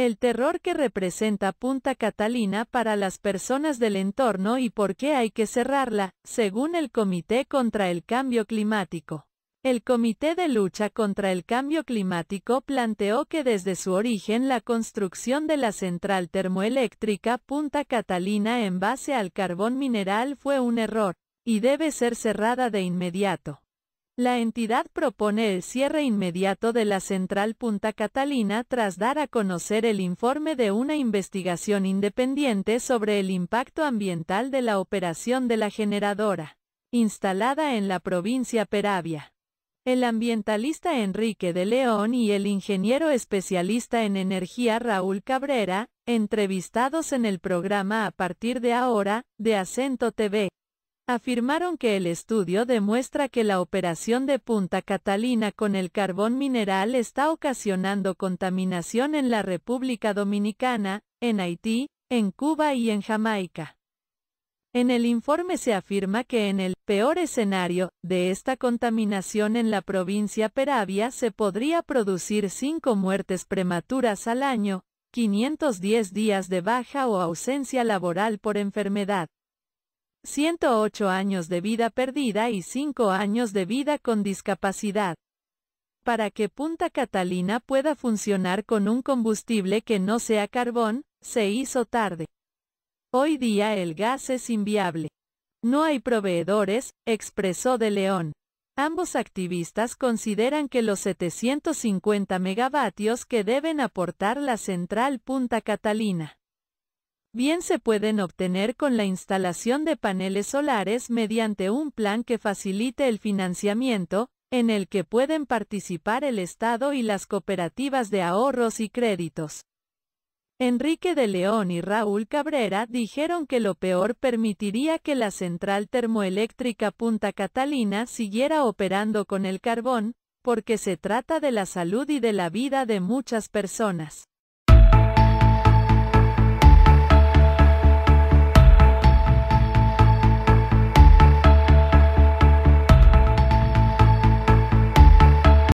El terror que representa Punta Catalina para las personas del entorno y por qué hay que cerrarla, según el Comité contra el Cambio Climático. El Comité de Lucha contra el Cambio Climático planteó que desde su origen la construcción de la central termoeléctrica Punta Catalina en base al carbón mineral fue un error, y debe ser cerrada de inmediato. La entidad propone el cierre inmediato de la central Punta Catalina tras dar a conocer el informe de una investigación independiente sobre el impacto ambiental de la operación de la generadora, instalada en la provincia Peravia. El ambientalista Enrique de León y el ingeniero especialista en energía Raúl Cabrera, entrevistados en el programa a partir de ahora, de Acento TV afirmaron que el estudio demuestra que la operación de Punta Catalina con el carbón mineral está ocasionando contaminación en la República Dominicana, en Haití, en Cuba y en Jamaica. En el informe se afirma que en el peor escenario de esta contaminación en la provincia Peravia se podría producir cinco muertes prematuras al año, 510 días de baja o ausencia laboral por enfermedad. 108 años de vida perdida y 5 años de vida con discapacidad. Para que Punta Catalina pueda funcionar con un combustible que no sea carbón, se hizo tarde. Hoy día el gas es inviable. No hay proveedores, expresó De León. Ambos activistas consideran que los 750 megavatios que deben aportar la central Punta Catalina bien se pueden obtener con la instalación de paneles solares mediante un plan que facilite el financiamiento, en el que pueden participar el Estado y las cooperativas de ahorros y créditos. Enrique de León y Raúl Cabrera dijeron que lo peor permitiría que la central termoeléctrica Punta Catalina siguiera operando con el carbón, porque se trata de la salud y de la vida de muchas personas.